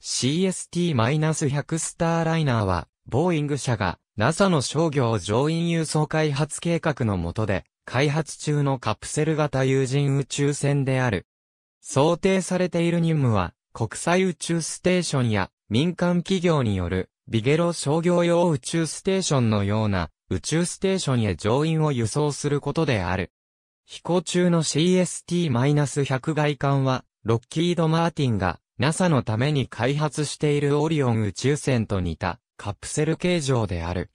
CST-100 スターライナーは、ボーイング社が NASA の商業乗員輸送開発計画の下で、開発中のカプセル型有人宇宙船である。想定されている任務は、国際宇宙ステーションや民間企業によるビゲロ商業用宇宙ステーションのような宇宙ステーションへ乗員を輸送することである。飛行中の CST-100 外観は、ロッキード・マーティンが NASA のために開発しているオリオン宇宙船と似たカプセル形状である。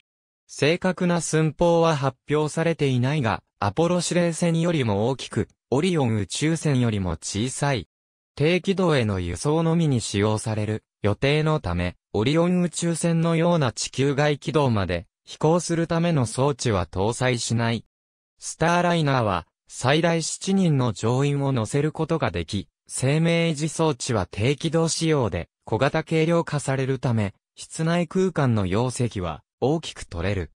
正確な寸法は発表されていないが、アポロ指令船よりも大きく、オリオン宇宙船よりも小さい。低軌道への輸送のみに使用される予定のため、オリオン宇宙船のような地球外軌道まで飛行するための装置は搭載しない。スターライナーは最大7人の乗員を乗せることができ、生命維持装置は低軌道仕様で小型軽量化されるため、室内空間の容積は大きく取れる。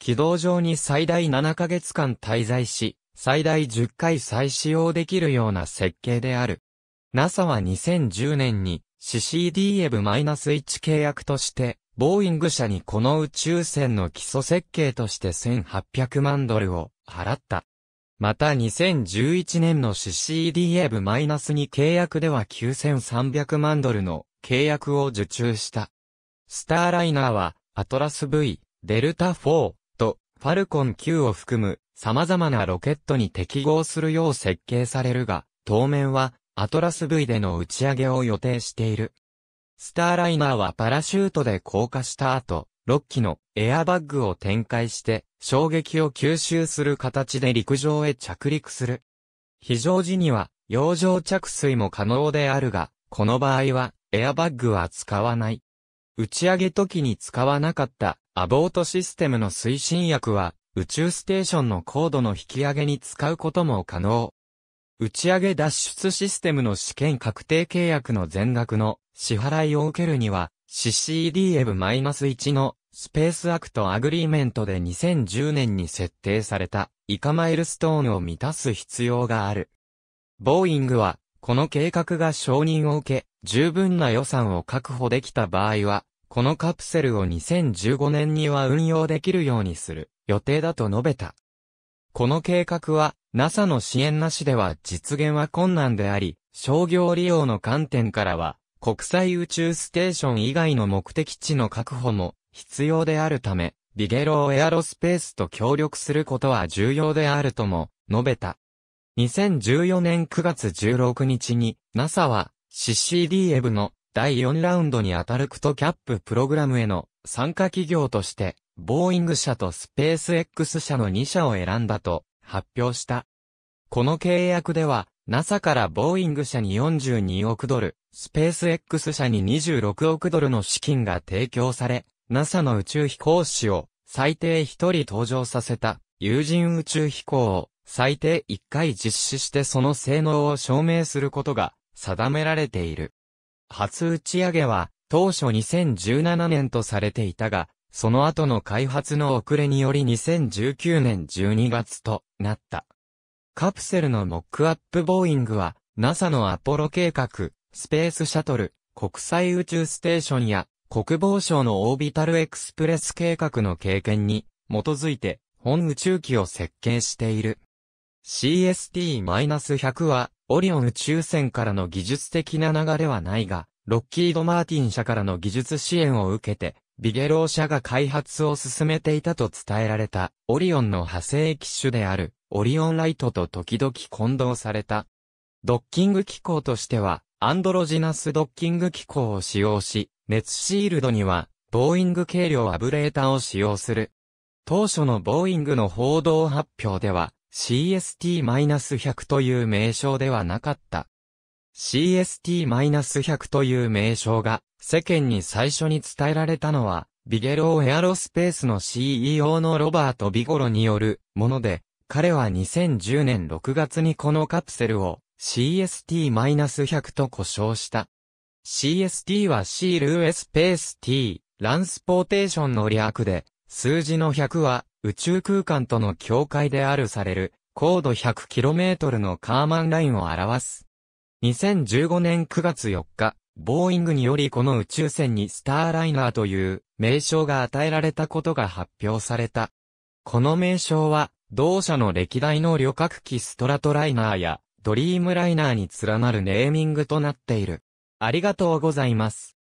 軌道上に最大7ヶ月間滞在し、最大10回再使用できるような設計である。NASA は2010年に CCDF-1 契約として、ボーイング社にこの宇宙船の基礎設計として1800万ドルを払った。また2011年の CCDA 部に契約では9300万ドルの契約を受注した。スターライナーは、アトラス V、デルタ4と、ファルコン9を含む様々なロケットに適合するよう設計されるが、当面は、アトラス V での打ち上げを予定している。スターライナーはパラシュートで降下した後、6機のエアバッグを展開して衝撃を吸収する形で陸上へ着陸する。非常時には洋上着水も可能であるが、この場合はエアバッグは使わない。打ち上げ時に使わなかったアボートシステムの推進薬は宇宙ステーションの高度の引き上げに使うことも可能。打ち上げ脱出システムの試験確定契約の全額の支払いを受けるには CCDF-1 のスペースアクトアグリーメントで2010年に設定されたイカマイルストーンを満たす必要がある。ボーイングは、この計画が承認を受け、十分な予算を確保できた場合は、このカプセルを2015年には運用できるようにする予定だと述べた。この計画は NASA の支援なしでは実現は困難であり、商業利用の観点からは国際宇宙ステーション以外の目的地の確保も必要であるため、ビゲローエアロスペースと協力することは重要であるとも述べた。2014年9月16日に NASA は c c d ブの第4ラウンドに当たるクトキャッププログラムへの参加企業としてボーイング社とスペース X 社の2社を選んだと発表した。この契約では NASA からボーイング社に42億ドル、スペース X 社に26億ドルの資金が提供され、NASA の宇宙飛行士を最低一人登場させた有人宇宙飛行を最低1回実施してその性能を証明することが定められている。初打ち上げは当初2017年とされていたが、その後の開発の遅れにより2019年12月となった。カプセルのモックアップボーイングは NASA のアポロ計画、スペースシャトル、国際宇宙ステーションや国防省のオービタルエクスプレス計画の経験に基づいて本宇宙機を設計している。CST-100 はオリオン宇宙船からの技術的な流れはないが、ロッキード・マーティン社からの技術支援を受けて、ビゲロー社が開発を進めていたと伝えられた、オリオンの派生機種である、オリオンライトと時々混同された。ドッキング機構としては、アンドロジナスドッキング機構を使用し、熱シールドには、ボーイング軽量アブレーターを使用する。当初のボーイングの報道発表では、CST-100 という名称ではなかった。CST-100 という名称が世間に最初に伝えられたのは、ビゲローエアロスペースの CEO のロバート・ビゴロによるもので、彼は2010年6月にこのカプセルを CST-100 と呼称した。CST は C ルーエスペース T、ランスポーテーションの略で、数字の100は宇宙空間との境界であるされる、高度 100km のカーマンラインを表す。2015年9月4日、ボーイングによりこの宇宙船にスターライナーという名称が与えられたことが発表された。この名称は、同社の歴代の旅客機ストラトライナーやドリームライナーに連なるネーミングとなっている。ありがとうございます。